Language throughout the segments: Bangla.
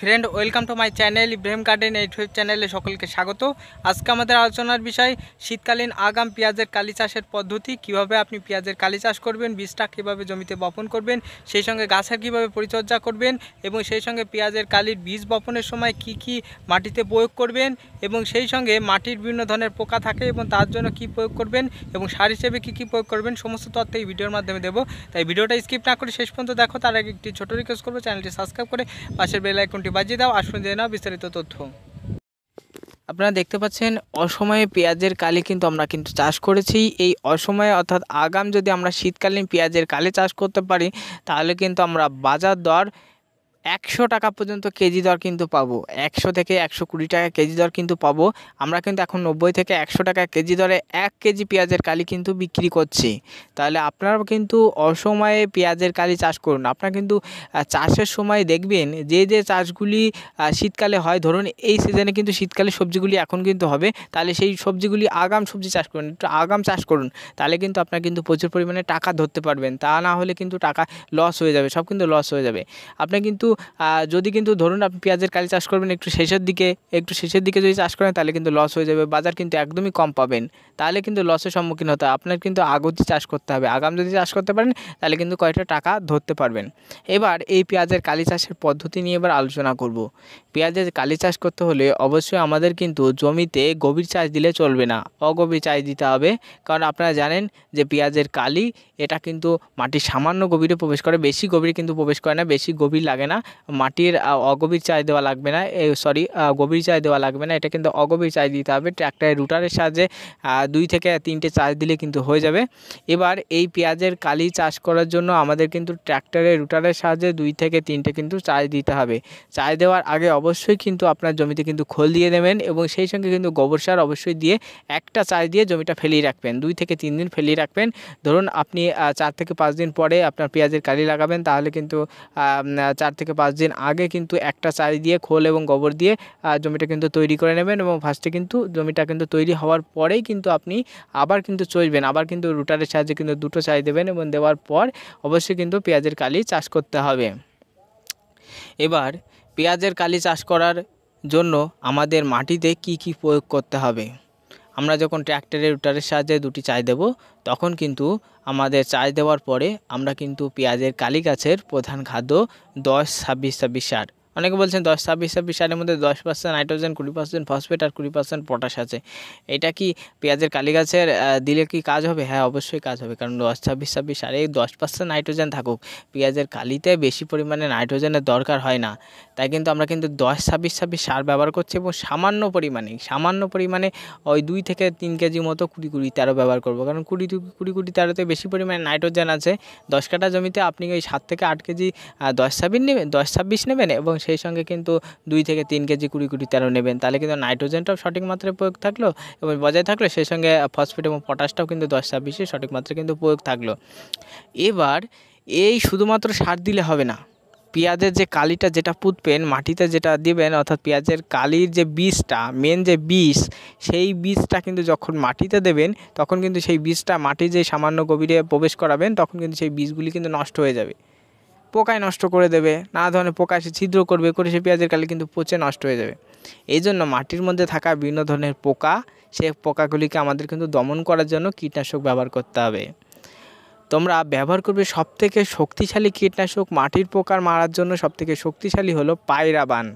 friend welcome to my channel Ibrahim garden YouTube চ্যানেলে সকলকে স্বাগত আজকে আমাদের আলোচনার বিষয় শীতকালীন আগাম পেঁয়াজের কালি চাষের পদ্ধতি কিভাবে আপনি পেঁয়াজের কালি চাষ করবেন বীজটা কীভাবে জমিতে বপন করবেন সেই সঙ্গে গাছের কীভাবে পরিচর্যা করবেন এবং সেই সঙ্গে পেঁয়াজের কালির বীজ বপনের সময় কি কি মাটিতে প্রয়োগ করবেন এবং সেই সঙ্গে মাটির বিভিন্ন ধরনের পোকা থাকে এবং তার জন্য কি প্রয়োগ করবেন এবং সার হিসেবে কী কী প্রয়োগ করবেন সমস্ত তথ্য এই ভিডিওর মাধ্যমে দেবো তাই ভিডিওটা স্কিপ না করে শেষ পর্যন্ত দেখো তার আগে একটি ছোটো রিকোয়েস্ট করবো চ্যানেলটি সাবস্ক্রাইব করে পাশের বেলাইকন ঘন্টি বাজিয়ে দাও আসুন জেনে নাও বিস্তারিত তথ্য আপনারা দেখতে পাচ্ছেন অসময়ে পেঁয়াজের কালি কিন্তু আমরা কিন্তু চাষ করেছি এই অসময়ে অর্থাৎ আগাম যদি আমরা শীতকালীন পেঁয়াজের কালি চাষ করতে পারি তাহলে কিন্তু আমরা বাজার দর একশো টাকা পর্যন্ত কেজি দর কিন্তু পাবো একশো থেকে একশো কুড়ি টাকা কেজি দর কিন্তু পাবো আমরা কিন্তু এখন নব্বই থেকে একশো টাকা কেজি দরে এক কেজি পেঁয়াজের কালি কিন্তু বিক্রি করছি তাহলে আপনারাও কিন্তু অসময়ে পেঁয়াজের কালি চাষ করুন আপনারা কিন্তু চাষের সময় দেখবেন যে যে চাষগুলি শীতকালে হয় ধরুন এই সিজনে কিন্তু শীতকালে সবজিগুলি এখন কিন্তু হবে তাহলে সেই সবজিগুলি আগাম সবজি চাষ করুন একটু আগাম চাষ করুন তাহলে কিন্তু আপনার কিন্তু প্রচুর পরিমাণে টাকা ধরতে পারবেন তা না হলে কিন্তু টাকা লস হয়ে যাবে সব কিন্তু লস হয়ে যাবে আপনি কিন্তু যদি কিন্তু ধরুন আপনি পেঁয়াজের কালি চাষ করবেন একটু শেষের দিকে একটু শেষের দিকে যদি চাষ করেন তাহলে কিন্তু লস হয়ে যাবে বাজার কিন্তু একদমই কম পাবেন তাহলে কিন্তু লসের সম্মুখীন হতে আপনার কিন্তু আগতি চাষ করতে হবে আগাম যদি চাষ করতে পারেন তাহলে কিন্তু কয়েকটা টাকা ধরতে পারবেন এবার এই পেঁয়াজের কালি চাষের পদ্ধতি নিয়ে এবার আলোচনা করব পেঁয়াজের কালি চাষ করতে হলে অবশ্যই আমাদের কিন্তু জমিতে গভীর চাষ দিলে চলবে না অগভীর চাষ দিতে হবে কারণ আপনারা জানেন যে পেঁয়াজের কালি এটা কিন্তু মাটির সামান্য গভীরে প্রবেশ করে বেশি গভীরে কিন্তু প্রবেশ করে না বেশি গভীর লাগে না মাটির অগভীর চাই দেওয়া লাগবে না সরি গভীর চাই দেওয়া লাগবে না এটা কিন্তু অগভীর চাই দিতে হবে ট্র্যাক্টরের রুটারের সাহায্যে দুই থেকে তিনটে চাষ দিলে কিন্তু হয়ে যাবে এবার এই পেঁয়াজের কালি চাষ করার জন্য আমাদের কিন্তু ট্র্যাক্টরের রুটারের সাহায্যে দুই থেকে তিনটে কিন্তু চাষ দিতে হবে চাষ দেওয়ার আগে অবশ্যই কিন্তু আপনার জমিতে কিন্তু খোল দিয়ে দেবেন এবং সেই সঙ্গে কিন্তু গোবর সার অবশ্যই দিয়ে একটা চাষ দিয়ে জমিটা ফেলিয়ে রাখবেন দুই থেকে তিন দিন ফেলিয়ে রাখবেন ধরুন আপনি চার থেকে পাঁচ দিন পরে আপনার পেঁয়াজের কালি লাগাবেন তাহলে কিন্তু চার থেকে থেকে পাঁচ দিন আগে কিন্তু একটা চারি দিয়ে খোল এবং গোবর দিয়ে জমিটা কিন্তু তৈরি করে নেবেন এবং ফার্স্টে কিন্তু জমিটা কিন্তু তৈরি হওয়ার পরেই কিন্তু আপনি আবার কিন্তু চলবেন আবার কিন্তু রুটারের সাহায্যে কিন্তু দুটো চারি দেবেন এবং দেওয়ার পর অবশ্যই কিন্তু পেঁয়াজের কালি চাষ করতে হবে এবার পেঁয়াজের কালি চাষ করার জন্য আমাদের মাটিতে কি কি প্রয়োগ করতে হবে আমরা যখন ট্র্যাক্টরের উটারের সাহায্যে দুটি চাষ দেব তখন কিন্তু আমাদের চাষ দেওয়ার পরে আমরা কিন্তু পেঁয়াজের কালী গাছের প্রধান খাদ্য দশ ছাব্বিশ ছাব্বিশ সার অনেকে বলছেন দশ ছাব্বিশ ছাব্বিশ সালের মধ্যে দশ পার্সেন্ট নাইট্রোজেন কুড়ি পার্সেন্ট ফসফেট আর কুড়ি পার্সেন্ট পটাশ আছে এটা কি পেঁয়াজের কালীগাছের দিলে কি কাজ হবে হ্যাঁ অবশ্যই কাজ হবে কারণ দশ ছাব্বিশ ছাব্বিশ সারে দশ পার্সেন্ট নাইট্রোজেন থাকুক পেঁয়াজের কালিতে বেশি পরিমাণে নাইট্রোজেনের দরকার হয় না তাই কিন্তু আমরা কিন্তু দশ ছাব্বিশ ছাব্বিশ সার ব্যবহার করছি এবং সামান্য পরিমাণে সামান্য পরিমাণে ওই দুই থেকে তিন কেজি মতো কুড়ি কুড়ি তেরো ব্যবহার করব কারণ কুড়ি কুড়ি কুড়ি তেরোতে বেশি পরিমাণে নাইট্রোজেন আছে দশ কাটা জমিতে আপনি ওই সাত থেকে আট কেজি দশ ছাব্বিশ নেবেন দশ ছাব্বিশ নেবেন এবং সেই সঙ্গে কিন্তু দুই থেকে তিন কেজি কুড়ি কুড়ি তেরো নেবেন তাহলে কিন্তু নাইট্রোজেনটাও সঠিক মাত্রায় প্রয়োগ থাকলো এবং বজায় থাকলো সেই সঙ্গে ফসফেট এবং পটাশটাও কিন্তু দশ ছাব্বিশে সঠিক মাত্রায় কিন্তু প্রয়োগ থাকলো এবার এই শুধুমাত্র সার দিলে হবে না পেঁয়াজের যে কালিটা যেটা পুঁতবেন মাটিতে যেটা দিবেন অর্থাৎ পেঁয়াজের কালির যে বীজটা মেন যে বীজ সেই বীজটা কিন্তু যখন মাটিতে দেবেন তখন কিন্তু সেই বীজটা মাটি যে সামান্য গভীরে প্রবেশ করাবেন তখন কিন্তু সেই বীজগুলি কিন্তু নষ্ট হয়ে যাবে পোকায় নষ্ট করে দেবে নানা ধরনের পোকা এসে ছিদ্র করবে করে সে পেঁয়াজের কালে কিন্তু পচে নষ্ট হয়ে যাবে এই জন্য মাটির মধ্যে থাকা বিভিন্ন ধরনের পোকা সে পোকাগুলিকে আমাদের কিন্তু দমন করার জন্য কীটনাশক ব্যবহার করতে হবে তোমরা ব্যবহার করবে সবথেকে শক্তিশালী কীটনাশক মাটির পোকার মারার জন্য সবথেকে শক্তিশালী হলো পায়রাবান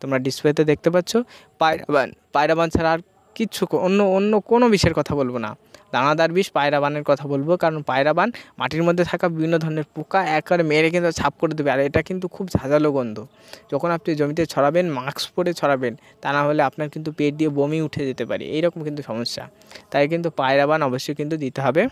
তোমরা ডিসপ্লেতে দেখতে পাচ্ছ পায়রাবান পায়রাবান ছাড়া আর কিচ্ছু অন্য অন্য কোনো বিষের কথা বলবো না দানাদার বিষ পায়রাবানের কথা বলবো কারণ পায়রাবান মাটির মধ্যে থাকা বিভিন্ন ধরনের পোকা একবারে মেরে কিন্তু ছাপ করে দেবে আর এটা কিন্তু খুব ঝাঁঝালো গন্ধ যখন আপনি জমিতে ছড়াবেন মাস্ক পরে ছড়াবেন তা না হলে আপনার কিন্তু পেট দিয়ে বমি উঠে যেতে পারে এইরকম কিন্তু সমস্যা তাই কিন্তু পায়রাবান অবশ্যই কিন্তু দিতে হবে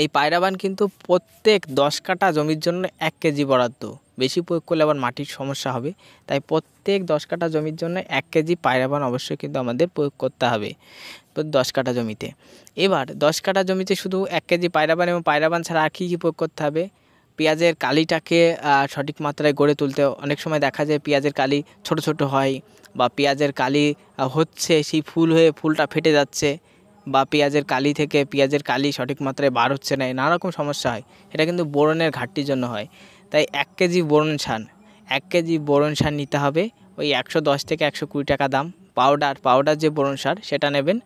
এই পায়রাবান কিন্তু প্রত্যেক দশ কাটা জমির জন্য এক কেজি বরাদ্দ বেশি প্রয়োগ করলে আবার মাটির সমস্যা হবে তাই প্রত্যেক দশ কাটা জমির জন্য এক কেজি পায়রাবান অবশ্যই কিন্তু আমাদের প্রয়োগ করতে হবে দশ কাটা জমিতে এবার দশ কাটা জমিতে শুধু এক কেজি পায়রাবান এবং পায়রাবান ছাড়া আর কী কী প্রয়োগ করতে হবে পেঁয়াজের কালিটাকে সঠিক মাত্রায় গড়ে তুলতে অনেক সময় দেখা যায় পেঁয়াজের কালি ছোট ছোট হয় বা পেঁয়াজের কালি হচ্ছে সেই ফুল হয়ে ফুলটা ফেটে যাচ্ছে বা পেঁয়াজের কালি থেকে পেঁয়াজের কালি সঠিক মাত্রায় বার হচ্ছে না নানারকম সমস্যা হয় এটা কিন্তু বোরনের ঘাটতির জন্য হয় তাই এক কেজি বোরন সান এক কেজি বোরন সার নিতে হবে ওই একশো দশ থেকে একশো কুড়ি টাকা দাম পাউডার পাউডার যে বোরন সার সেটা নেবেন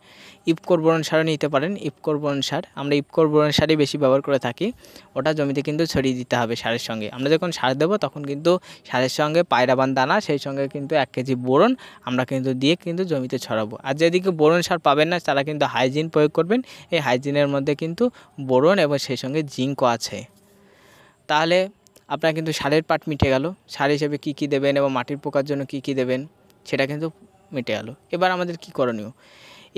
ইপকোর বোরন সারও নিতে পারেন ইপকোর বোরন সার আমরা ইপকোর বোরন সারই বেশি ব্যবহার করে থাকি ওটা জমিতে কিন্তু ছড়িয়ে দিতে হবে সারের সঙ্গে আমরা যখন সার দেবো তখন কিন্তু সারের সঙ্গে পায়রাবান দানা সেই সঙ্গে কিন্তু এক কেজি বোরন আমরা কিন্তু দিয়ে কিন্তু জমিতে ছড়াবো আর যেদিকে বোরন সার পাবেন না তারা কিন্তু হাইজিন প্রয়োগ করবেন এই হাইজিনের মধ্যে কিন্তু বোরন এবং সেই সঙ্গে জিঙ্কও আছে তাহলে আপনার কিন্তু সারের পাট মিটে গেল সার হিসেবে কী কী দেবেন এবং মাটির পোকার জন্য কী কী দেবেন সেটা কিন্তু মিটে গেল এবার আমাদের কি করণীয়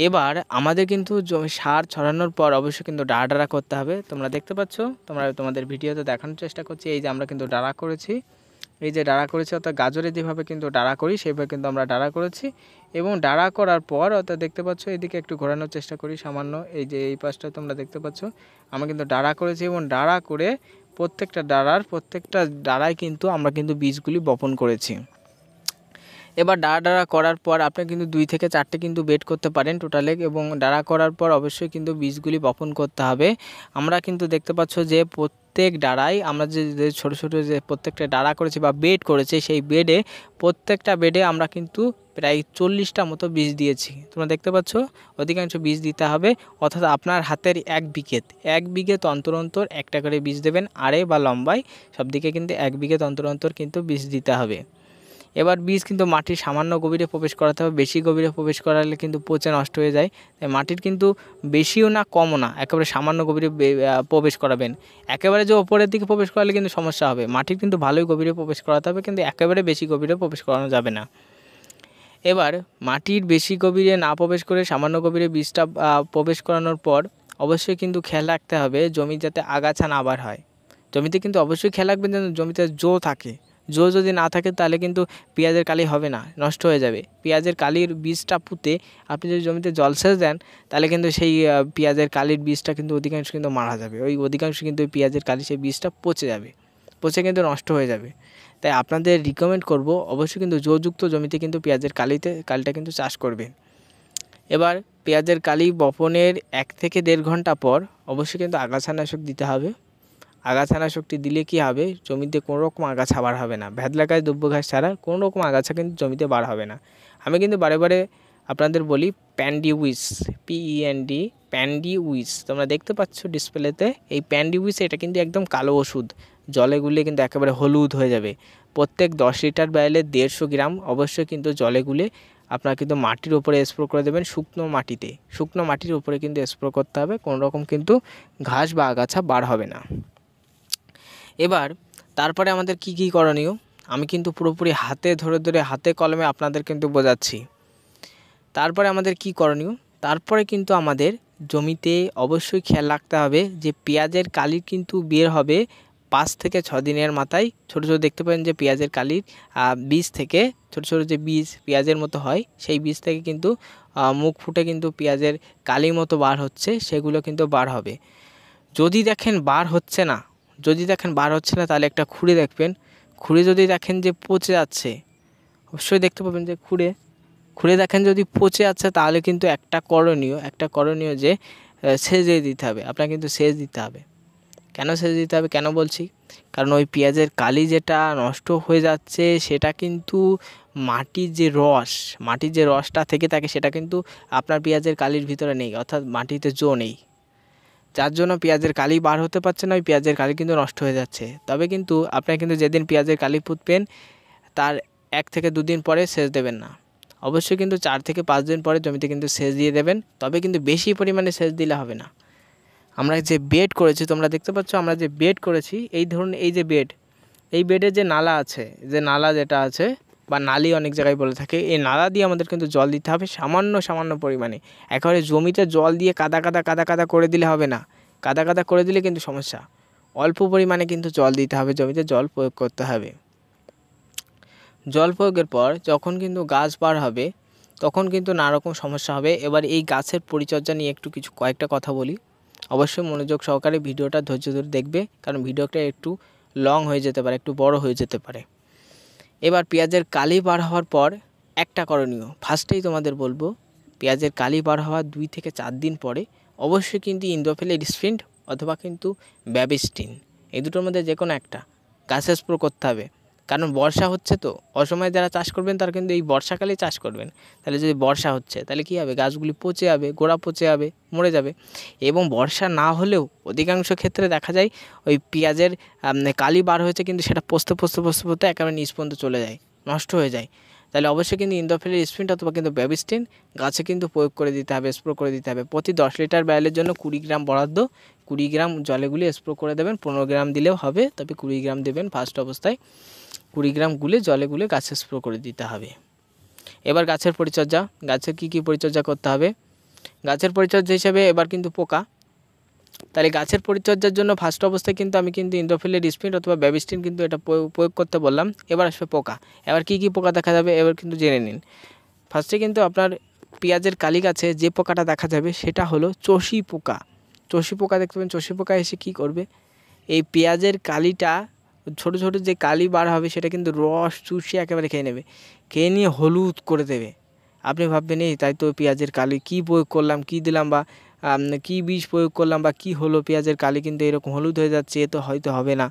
এবার আমাদের কিন্তু সার ছড়ানোর পর অবশ্যই কিন্তু ডাড়া ডাড়া করতে হবে তোমরা দেখতে পাচ্ছ তোমরা তোমাদের ভিডিওতে দেখানোর চেষ্টা করছি এই যে আমরা কিন্তু ডাড়া করেছি এই যে ডাড়া করেছি অর্থাৎ গাজরে যেভাবে কিন্তু ডাড়া করি সেভাবে কিন্তু আমরা ডাড়া করেছি এবং ডাড়া করার পর অর্থাৎ দেখতে পাচ্ছ এদিকে একটু ঘোরানোর চেষ্টা করি সামান্য এই যে এই পাশটা তোমরা দেখতে পাচ্ছ আমি কিন্তু ডাড়া করেছি এবং ডাড়া করে প্রত্যেকটা ডাড়ার প্রত্যেকটা ডাড়ায় কিন্তু আমরা কিন্তু বীজগুলি বপন করেছি এবার ডাড়া ডাড়া করার পর আপনি কিন্তু দুই থেকে চারটে কিন্তু বেড করতে পারেন টোটালে এবং ডাড়া করার পর অবশ্যই কিন্তু বীজগুলি বপন করতে হবে আমরা কিন্তু দেখতে পাচ্ছ যে প্রত্যেক ডাড়াই আমরা যে ছোটো ছোটো যে প্রত্যেকটা ডাড়া করেছি বা বেড করেছি সেই বেডে প্রত্যেকটা বেডে আমরা কিন্তু প্রায় চল্লিশটা মতো বীজ দিয়েছি তোমরা দেখতে পাচ্ছ অধিকাংশ বীজ দিতে হবে অর্থাৎ আপনার হাতের এক বিঘেত এক বিঘেত অন্তর অন্তর একটা করে বীজ দেবেন আড়ে বা লম্বায় সব দিকে কিন্তু এক বিঘে অন্তর অন্তর কিন্তু বীজ দিতে হবে এবার বীজ কিন্তু মাটির সামান্য গভীরে প্রবেশ করাতে হবে বেশি গভীরে প্রবেশ করালে কিন্তু পচে নষ্ট হয়ে যায় তাই মাটির কিন্তু বেশিও না কমও না একেবারে সামান্য গভীরে প্রবেশ করাবেন একেবারে যে ওপরের দিকে প্রবেশ করালে কিন্তু সমস্যা হবে মাটির কিন্তু ভালোই গভীরে প্রবেশ করাতে হবে কিন্তু একেবারে বেশি গভীরে প্রবেশ করানো যাবে না এবার মাটির বেশি গভীরে না প্রবেশ করে সামান্য গভীরে বীজটা প্রবেশ করানোর পর অবশ্যই কিন্তু খেয়াল রাখতে হবে জমি যাতে আগাছা না আবার হয় জমিতে কিন্তু অবশ্যই খেয়াল রাখবেন যেন জমিতে জো থাকে জো যদি না থাকে তাহলে কিন্তু পেঁয়াজের কালি হবে না নষ্ট হয়ে যাবে পেঁয়াজের কালির বীজটা পুঁতে আপনি যদি জমিতে জলসেচ দেন তাহলে কিন্তু সেই পেঁয়াজের কালির বীজটা কিন্তু অধিকাংশ কিন্তু মারা যাবে ওই অধিকাংশ কিন্তু পেঁয়াজের কালি সেই বীজটা পচে যাবে পচে কিন্তু নষ্ট হয়ে যাবে তাই আপনাদের রিকমেন্ড করব অবশ্যই কিন্তু জোযুক্ত জমিতে কিন্তু পেঁয়াজের কালিতে কালিটা কিন্তু চাষ করবেন এবার পেঁয়াজের কালি বপনের এক থেকে দেড় ঘন্টা পর অবশ্যই কিন্তু আগাছানাশক দিতে হবে আগাছানাশকটি দিলে কি হবে জমিতে কোনো রকম আগাছা বার হবে না গাছ দ্রব্য ঘাস ছাড়া কোনো রকম আগাছা কিন্তু জমিতে বার হবে না আমি কিন্তু বারে বারে আপনাদের বলি প্যান্ডিউইস e পিইএনডি উইস তোমরা দেখতে পাচ্ছ ডিসপ্লেতে এই প্যান্ডি উইস এটা কিন্তু একদম কালো ওষুধ জলে গুলে কিন্তু একেবারে হলুদ হয়ে যাবে প্রত্যেক দশ লিটার ব্যারেলে দেড়শো গ্রাম অবশ্যই কিন্তু জলে গুলে আপনারা কিন্তু মাটির ওপরে স্প্রো করে দেবেন শুকনো মাটিতে শুকনো মাটির উপরে কিন্তু স্প্রো করতে হবে কোনো রকম কিন্তু ঘাস বা আগাছা বার হবে না এবার তারপরে আমাদের কি কি করণীয় আমি কিন্তু পুরোপুরি হাতে ধরে ধরে হাতে কলমে আপনাদের কিন্তু বোঝাচ্ছি তারপরে আমাদের কি করণীয় তারপরে কিন্তু আমাদের জমিতে অবশ্যই খেয়াল রাখতে হবে যে পেঁয়াজের কালি কিন্তু বের হবে পাঁচ থেকে ছ দিনের মাথায় ছোট ছোট দেখতে পাবেন যে পেঁয়াজের কালির বীজ থেকে ছোট ছোট যে বীজ পেঁয়াজের মতো হয় সেই বীজ থেকে কিন্তু মুখ ফুটে কিন্তু পেঁয়াজের কালির মতো বার হচ্ছে সেগুলো কিন্তু বার হবে যদি দেখেন বার হচ্ছে না যদি দেখেন বার হচ্ছে না তাহলে একটা খুঁড়ে দেখবেন খুঁড়ে যদি দেখেন যে পচে যাচ্ছে অবশ্যই দেখতে পাবেন যে খুঁড়ে খুঁড়ে দেখেন যদি পচে যাচ্ছে তাহলে কিন্তু একটা করণীয় একটা করণীয় যে সেজে দিতে হবে আপনাকে কিন্তু সেচ দিতে হবে কেন সেচ দিতে হবে কেন বলছি কারণ ওই পেঁয়াজের কালি যেটা নষ্ট হয়ে যাচ্ছে সেটা কিন্তু মাটির যে রস মাটির যে রসটা থেকে থাকে সেটা কিন্তু আপনার পেঁয়াজের কালির ভিতরে নেই অর্থাৎ মাটিতে জো নেই যার জন্য পেঁয়াজের কালি বার হতে পারছে না ওই পেঁয়াজের কালি কিন্তু নষ্ট হয়ে যাচ্ছে তবে কিন্তু আপনার কিন্তু যেদিন পেঁয়াজের কালি ফুটবেন তার এক থেকে দুদিন পরে সেচ দেবেন না অবশ্যই কিন্তু চার থেকে পাঁচ দিন পরে জমিতে কিন্তু সেচ দিয়ে দেবেন তবে কিন্তু বেশি পরিমাণে সেচ দিলে হবে না আমরা যে বেড করেছি তোমরা দেখতে পাচ্ছ আমরা যে বেড করেছি এই ধরুন এই যে বেড এই বেডের যে নালা আছে যে নালা যেটা আছে বা নালি অনেক জায়গায় বলে থাকে এই নালা দিয়ে আমাদের কিন্তু জল দিতে হবে সামান্য সামান্য পরিমাণে একেবারে জমিতে জল দিয়ে কাদা কাদা কাদা কাদা করে দিলে হবে না কাদা কাদা করে দিলে কিন্তু সমস্যা অল্প পরিমাণে কিন্তু জল দিতে হবে জমিতে জল প্রয়োগ করতে হবে জল প্রয়োগের পর যখন কিন্তু গাছ বার হবে তখন কিন্তু নানা রকম সমস্যা হবে এবার এই গাছের পরিচর্যা নিয়ে একটু কিছু কয়েকটা কথা বলি অবশ্যই মনোযোগ সহকারে ভিডিওটা ধৈর্য ধরে দেখবে কারণ ভিডিওটা একটু লং হয়ে যেতে পারে একটু বড় হয়ে যেতে পারে এবার পেঁয়াজের কালি বার হওয়ার পর একটা করণীয় ফার্স্টেই তোমাদের বলবো পেঁয়াজের কালি বার হওয়ার দুই থেকে চার দিন পরে অবশ্যই কিন্তু ইন্দ্রোফিলের স্প্রিন্ট অথবা কিন্তু ব্যাবিস্টিন এই দুটোর মধ্যে যে কোনো একটা গাছের স্প্রো করতে হবে কারণ বর্ষা হচ্ছে তো অসময়ে যারা চাষ করবেন তারা কিন্তু এই বর্ষাকালে চাষ করবেন তাহলে যদি বর্ষা হচ্ছে তাহলে কী হবে গাছগুলি পচে যাবে গোড়া পচে যাবে মরে যাবে এবং বর্ষা না হলেও অধিকাংশ ক্ষেত্রে দেখা যায় ওই পেঁয়াজের কালি বার হয়েছে কিন্তু সেটা পোস্ত পোস্ত পোস্ত পোস্ত একেবারে নিষ্পন্ত পর্যন্ত চলে যায় নষ্ট হয়ে যায় তাহলে অবশ্যই কিন্তু ইন্দোফিলের স্প্রিন্ট অথবা কিন্তু ব্যাবিস্টিন গাছে কিন্তু প্রয়োগ করে দিতে হবে স্প্রো করে দিতে হবে প্রতি দশ লিটার ব্যালের জন্য কুড়ি গ্রাম বরাদ্দ কুড়ি গ্রাম জলে স্প্রো করে দেবেন পনেরো গ্রাম দিলেও হবে তবে কুড়ি গ্রাম দেবেন ফার্স্ট অবস্থায় কুড়ি গ্রাম গুলে জলে গুলে গাছে স্প্রো করে দিতে হবে এবার গাছের পরিচর্যা গাছের কি কি পরিচর্যা করতে হবে গাছের পরিচর্যা হিসাবে এবার কিন্তু পোকা তাহলে গাছের পরিচর্যার জন্য ফার্স্ট অবস্থায় কিন্তু আমি কিন্তু ইন্দ্রফিলের স্পিন অথবা ব্যাবিস্টিন কিন্তু এটা প্রয়োগ করতে বললাম এবার আসবে পোকা এবার কি কি পোকা দেখা যাবে এবার কিন্তু জেনে নিন ফার্স্টে কিন্তু আপনার পেঁয়াজের কালি গাছে যে পোকাটা দেখা যাবে সেটা হলো চষি পোকা চষি পোকা দেখতে পাবেন চষি পোকা এসে কি করবে এই পেঁয়াজের কালিটা ছোট ছোট যে কালি বার হবে সেটা কিন্তু রস চুষে একেবারে খেয়ে নেবে খেয়ে নিয়ে হলুদ করে দেবে আপনি ভাববেন এই তাই তো পেঁয়াজের কালি কি প্রয়োগ করলাম কি দিলাম বা কি বীজ প্রয়োগ করলাম বা কি হলো পেঁয়াজের কালি কিন্তু এরকম হলুদ হয়ে যাচ্ছে এ তো হয়তো হবে না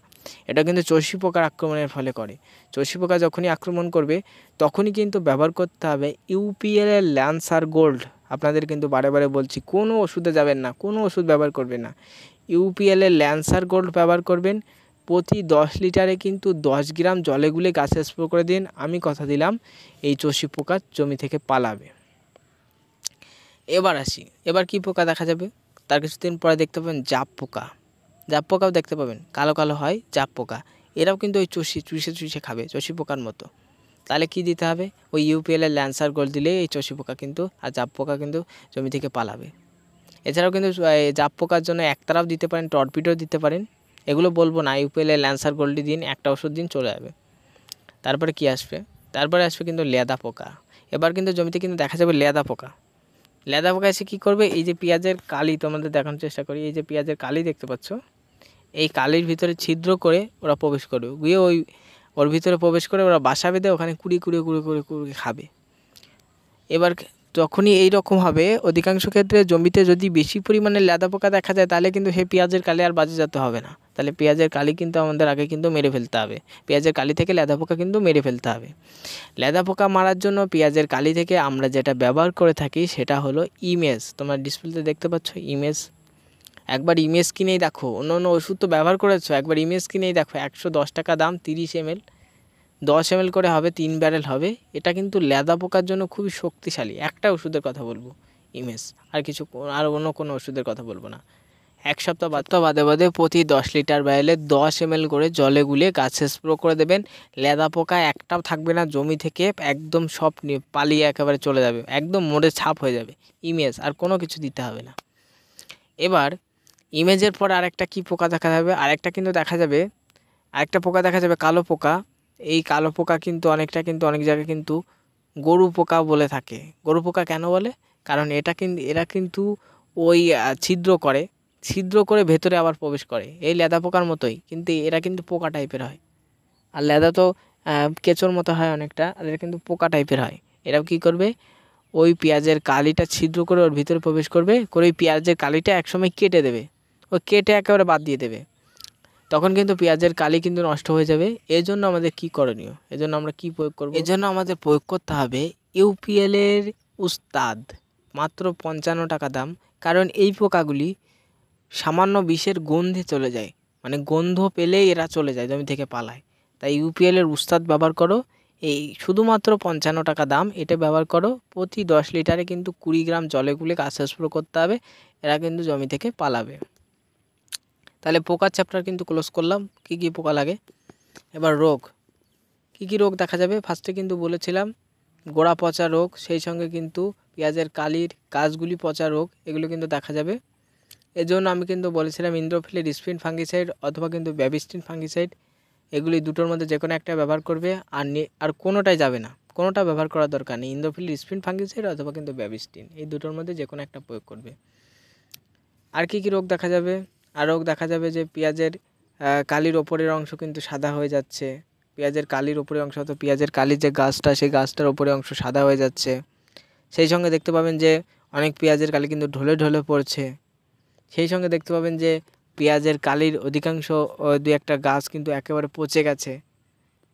এটা কিন্তু চষি পোকার আক্রমণের ফলে করে চষি পোকা যখনই আক্রমণ করবে তখনই কিন্তু ব্যবহার করতে হবে ইউপিএলের ল্যান্সার গোল্ড আপনাদের কিন্তু বারে বারে বলছি কোনো ওষুধে যাবেন না কোনো ওষুধ ব্যবহার করবেন না ইউপিএলের ল্যান্সার গোল্ড ব্যবহার করবেন প্রতি দশ লিটারে কিন্তু দশ গ্রাম জলে গুলে গাছে স্প্রে করে দিন আমি কথা দিলাম এই চষি পোকা জমি থেকে পালাবে এবার আসি এবার কি পোকা দেখা যাবে তার কিছুদিন পরে দেখতে পাবেন জাপ পোকা জাপ পোকাও দেখতে পাবেন কালো কালো হয় জাপ পোকা এরাও কিন্তু ওই চষি চুষে চুষে খাবে চষি পোকার মতো তাহলে কি দিতে হবে ওই ইউপিএলের ল্যান্সার গোল দিলে এই চষি পোকা কিন্তু আর জাপ পোকা কিন্তু জমি থেকে পালাবে এছাড়াও কিন্তু জাপ পোকার জন্য একতারাও দিতে পারেন টর্পিটও দিতে পারেন এগুলো বলবো না ইউপিএলের ল্যান্সার গোলটি দিন একটা ওষুধ দিন চলে যাবে তারপরে কি আসবে তারপরে আসবে কিন্তু লেদা পোকা এবার কিন্তু জমিতে কিন্তু দেখা যাবে লেদা পোকা লেদা পোকা এসে কী করবে এই যে পেঁয়াজের কালি তোমাদের দেখানোর চেষ্টা করি এই যে পেঁয়াজের কালি দেখতে পাচ্ছ এই কালির ভিতরে ছিদ্র করে ওরা প্রবেশ করবে গিয়ে ওই ওর ভিতরে প্রবেশ করে ওরা বাসা বেঁধে ওখানে কুড়ি কুড়ি কুড়ি কুড়ি কুড়ি খাবে এবার যখনই এই রকম হবে অধিকাংশ ক্ষেত্রে জমিতে যদি বেশি পরিমাণে লেদা পোকা দেখা যায় তাহলে কিন্তু সেই পেঁয়াজের কালে আর বাজে যেতে হবে না তাহলে পেঁয়াজের কালি কিন্তু আমাদের আগে কিন্তু মেরে ফেলতে হবে পেঁয়াজের কালি থেকে লেদা পোকা কিন্তু মেরে ফেলতে হবে লেদা পোকা মারার জন্য পেঁয়াজের কালি থেকে আমরা যেটা ব্যবহার করে থাকি সেটা হলো ইমেজ তোমরা ডিসপ্লেতে দেখতে পাচ্ছ ইমেজ একবার ইমেজ কিনেই দেখো অন্য অন্য ওষুধ তো ব্যবহার করেছো একবার ইমেজ কিনেই দেখো একশো দশ টাকা দাম তিরিশ এমএল দশ এমএল করে হবে তিন ব্যারেল হবে এটা কিন্তু লেদা পোকার জন্য খুবই শক্তিশালী একটা ওষুধের কথা বলবো ইমেজ আর কিছু আর অন্য কোনো ওষুধের কথা বলবো না এক সপ্তাহ বাদ বাদে বাদে প্রতি দশ লিটার বাইলে দশ এম করে জলে গুলিয়ে গাছে স্প্রো করে দেবেন লেদা পোকা একটাও থাকবে না জমি থেকে একদম সব পালিয়ে একেবারে চলে যাবে একদম মোড়ে ছাপ হয়ে যাবে ইমেজ আর কোনো কিছু দিতে হবে না এবার ইমেজের পর আরেকটা কি পোকা দেখা যাবে আরেকটা কিন্তু দেখা যাবে আরেকটা পোকা দেখা যাবে কালো পোকা এই কালো পোকা কিন্তু অনেকটা কিন্তু অনেক জায়গায় কিন্তু গরু পোকা বলে থাকে গরু পোকা কেন বলে কারণ এটা কিন্তু এরা কিন্তু ওই ছিদ্র করে ছিদ্র করে ভেতরে আবার প্রবেশ করে এই লেদা পোকার মতোই কিন্তু এরা কিন্তু পোকা টাইপের হয় আর লেদা তো কেঁচোর মতো হয় অনেকটা আর এরা কিন্তু পোকা টাইপের হয় এরাও কি করবে ওই পেঁয়াজের কালিটা ছিদ্র করে ওর ভিতরে প্রবেশ করবে করে ওই পেঁয়াজের কালিটা একসময় কেটে দেবে ও কেটে একেবারে বাদ দিয়ে দেবে তখন কিন্তু পেঁয়াজের কালি কিন্তু নষ্ট হয়ে যাবে এজন্য আমাদের কি করণীয় এজন্য আমরা কি প্রয়োগ করবো এজন্য আমাদের প্রয়োগ করতে হবে ইউপিএলের উস্তাদ মাত্র পঞ্চান্ন টাকা দাম কারণ এই পোকাগুলি সামান্য বিষের গন্ধে চলে যায় মানে গন্ধ পেলেই এরা চলে যায় জমি থেকে পালায় তাই ইউপিএলের উস্তাদ ব্যবহার করো এই শুধুমাত্র পঞ্চান্ন টাকা দাম এটা ব্যবহার করো প্রতি দশ লিটারে কিন্তু কুড়ি গ্রাম জলে গুলে কাঁচা স্প্রো করতে হবে এরা কিন্তু জমি থেকে পালাবে তাহলে পোকার চ্যাপ্টার কিন্তু ক্লোজ করলাম কি কি পোকা লাগে এবার রোগ কি কি রোগ দেখা যাবে ফার্স্টে কিন্তু বলেছিলাম গোড়া পচা রোগ সেই সঙ্গে কিন্তু পেঁয়াজের কালির কাজগুলি পচা রোগ এগুলো কিন্তু দেখা যাবে জন্য আমি কিন্তু বলেছিলাম ইন্দ্রফিলের স্প্রিন ফাঙ্গিসাইড অথবা কিন্তু ব্যাবিস্টিন ফাঙ্গিসাইড এগুলি দুটোর মধ্যে যে কোনো একটা ব্যবহার করবে আর আর কোনোটাই যাবে না কোনোটা ব্যবহার করার দরকার নেই ইন্দ্রোফিলের স্প্রিন ফাঙ্গিসাইড অথবা কিন্তু ব্যাবিস্টিন এই দুটোর মধ্যে যে কোনো একটা প্রয়োগ করবে আর কি কি রোগ দেখা যাবে আর রোগ দেখা যাবে যে পেঁয়াজের কালির ওপরের অংশ কিন্তু সাদা হয়ে যাচ্ছে পেঁয়াজের কালির ওপরের অংশ অথবা পেঁয়াজের কালির যে গাছটা সেই গাছটার ওপরের অংশ সাদা হয়ে যাচ্ছে সেই সঙ্গে দেখতে পাবেন যে অনেক পেঁয়াজের কালি কিন্তু ঢলে ঢলে পড়ছে সেই সঙ্গে দেখতে পাবেন যে পেঁয়াজের কালির অধিকাংশ দু একটা গাছ কিন্তু একেবারে পচে গেছে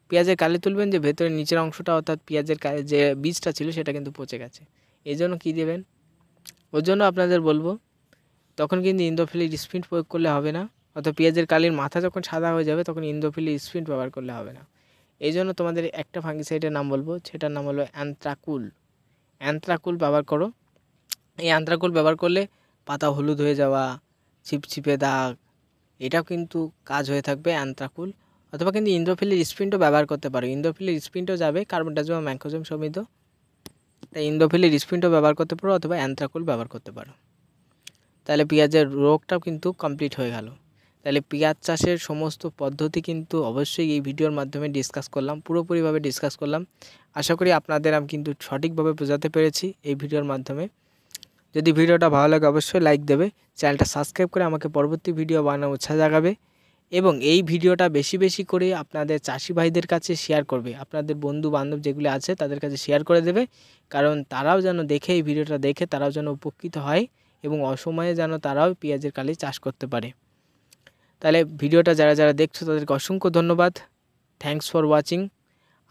পেঁয়াজের কালি তুলবেন যে ভেতরে নিচের অংশটা অর্থাৎ পেঁয়াজের যে বীজটা ছিল সেটা কিন্তু পচে গেছে এই জন্য কী দেবেন ওর জন্য আপনাদের বলবো তখন কিন্তু ইন্দ্রোফিলিক স্প্রিন্ট প্রয়োগ করলে হবে না অর্থাৎ পেঁয়াজের কালির মাথা যখন সাদা হয়ে যাবে তখন ইন্দ্রোফিলিক স্প্রিন্ট ব্যবহার করলে হবে না এই জন্য তোমাদের একটা ফাঙ্গিসাইডের নাম বলবো সেটার নাম হলো অ্যান্থ্রাকুল অ্যান্থ্রাকুল ব্যবহার করো এই অ্যান্থ্রাকুল ব্যবহার করলে পাতা হলুদ হয়ে যাওয়া ছিপছিপে দাগ এটাও কিন্তু কাজ হয়ে থাকবে অ্যান্থ্রাকুল অথবা কিন্তু ইন্দ্রফিলের স্পিনটাও ব্যবহার করতে পারো ইন্দ্রফিলের স্প্রিন্টও যাবে কার্বন ডাইজম ম্যাঙ্কোজম সমৃদ্ধ তাই ইন্দ্রফিলের স্পিনটাও ব্যবহার করতে পারো অথবা অ্যান্থ্রাকুল ব্যবহার করতে পারো তাহলে পেঁয়াজের রোগটাও কিন্তু কমপ্লিট হয়ে গেল তাহলে পেঁয়াজ চাষের সমস্ত পদ্ধতি কিন্তু অবশ্যই এই ভিডিওর মাধ্যমে ডিসকাস করলাম পুরোপুরিভাবে ডিসকাস করলাম আশা করি আপনাদের আমি কিন্তু সঠিকভাবে বোঝাতে পেরেছি এই ভিডিওর মাধ্যমে যদি ভিডিওটা ভালো লাগে অবশ্যই লাইক দেবে চ্যানেলটা সাবস্ক্রাইব করে আমাকে পরবর্তী ভিডিও বানানো উৎসাহ জাগাবে এবং এই ভিডিওটা বেশি বেশি করে আপনাদের চাষি ভাইদের কাছে শেয়ার করবে আপনাদের বন্ধু বান্ধব যেগুলি আছে তাদের কাছে শেয়ার করে দেবে কারণ তারাও যেন দেখে এই ভিডিওটা দেখে তারাও যেন উপকৃত হয় এবং অসময়ে যেন তারাও পেঁয়াজের কালি চাষ করতে পারে তাহলে ভিডিওটা যারা যারা দেখছো তাদেরকে অসংখ্য ধন্যবাদ থ্যাংকস ফর ওয়াচিং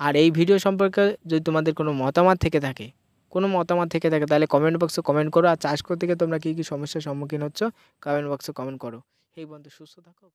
আর এই ভিডিও সম্পর্কে যদি তোমাদের কোনো মতামত থেকে থাকে কোনো মতামত থেকে থাকে তাহলে কমেন্ট বক্সে কমেন্ট করো আর চাষ করতে গিয়ে তোমরা কী কী সমস্যার সম্মুখীন হচ্ছ কমেন্ট বক্সে কমেন্ট করো এই বন্ধু সুস্থ থাকো